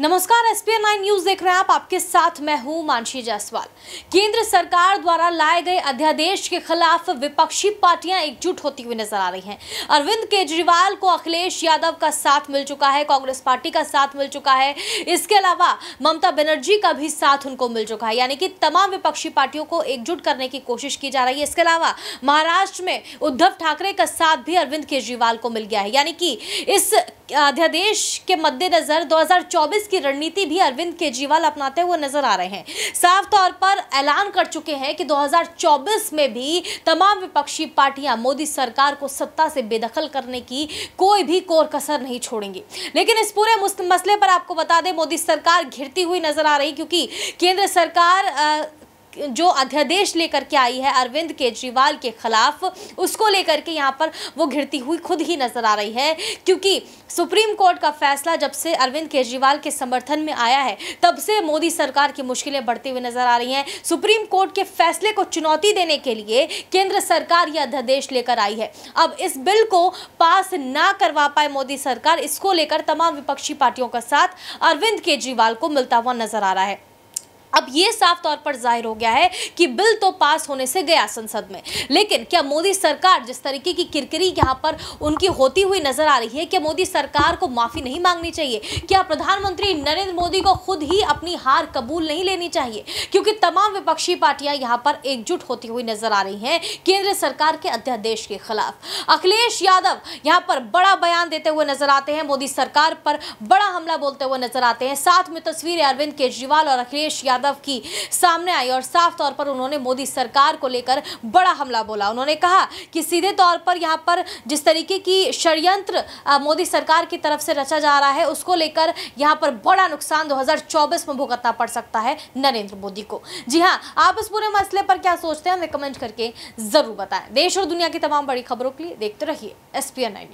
नमस्कार ESPN nine news देख रहे हैं आप आपके साथ मैं हूं मानसी जायसवाल केंद्र सरकार द्वारा लाए गए अध्यादेश के खिलाफ विपक्षी पार्टियां एकजुट होती हुई नजर आ रही हैं अरविंद केजरीवाल को अखिलेश यादव का साथ मिल चुका है कांग्रेस पार्टी का साथ मिल चुका है इसके अलावा ममता बनर्जी का भी साथ उनको मिल चुका है यानी कि तमाम विपक्षी पार्टियों को एकजुट करने की कोशिश की जा रही है इसके अलावा महाराष्ट्र में उद्धव ठाकरे का साथ भी अरविंद केजरीवाल को मिल गया है यानी कि इस अध्यादेश के मद्देनजर 2024 की रणनीति भी अरविंद केजरीवाल अपनाते हुए नजर आ रहे हैं साफ तौर पर ऐलान कर चुके हैं कि 2024 में भी तमाम विपक्षी पार्टियां मोदी सरकार को सत्ता से बेदखल करने की कोई भी कोर कसर नहीं छोड़ेंगी लेकिन इस पूरे मसले पर आपको बता दें मोदी सरकार घिरती हुई नजर आ रही क्योंकि केंद्र सरकार आ, जो अध्यादेश लेकर के आई है अरविंद केजरीवाल के खिलाफ उसको लेकर के यहाँ पर वो घिरती हुई खुद ही नजर आ रही है क्योंकि सुप्रीम कोर्ट का फैसला जब से अरविंद केजरीवाल के समर्थन में आया है तब से मोदी सरकार की मुश्किलें बढ़ती हुई नजर आ रही हैं सुप्रीम कोर्ट के फैसले को चुनौती देने के लिए केंद्र सरकार यह अध्यादेश लेकर आई है अब इस बिल को पास ना करवा पाए मोदी सरकार इसको लेकर तमाम विपक्षी पार्टियों का साथ अरविंद केजरीवाल को मिलता हुआ नजर आ रहा है अब ये साफ तौर पर जाहिर हो गया है कि बिल तो पास होने से गया संसद में लेकिन क्या मोदी सरकार जिस तरीके की किरकिरी यहाँ पर उनकी होती हुई नजर आ रही है क्या मोदी सरकार को माफी नहीं मांगनी चाहिए क्या प्रधानमंत्री नरेंद्र मोदी को खुद ही अपनी हार कबूल नहीं लेनी चाहिए क्योंकि तमाम विपक्षी पार्टियां यहाँ पर एकजुट होती हुई नजर आ रही हैं केंद्र सरकार के अध्यादेश के खिलाफ अखिलेश यादव यहाँ पर बड़ा बयान देते हुए नजर आते हैं मोदी सरकार पर बड़ा हमला बोलते हुए नजर आते हैं साथ में तस्वीरें अरविंद केजरीवाल और अखिलेश यादव यादव की सामने आई और साफ तौर पर उन्होंने मोदी सरकार को लेकर बड़ा हमला बोला उन्होंने कहा कि सीधे तौर पर यहाँ पर जिस तरीके की षडयंत्र मोदी सरकार की तरफ से रचा जा रहा है उसको लेकर यहाँ पर बड़ा नुकसान दो में भुगतना पड़ सकता है नरेंद्र मोदी को जी हाँ आप इस पूरे मसले पर क्या सोचते हैं हमें कमेंट करके जरूर बताएं देश और दुनिया की तमाम बड़ी खबरों के लिए देखते रहिए एस पी न्यूज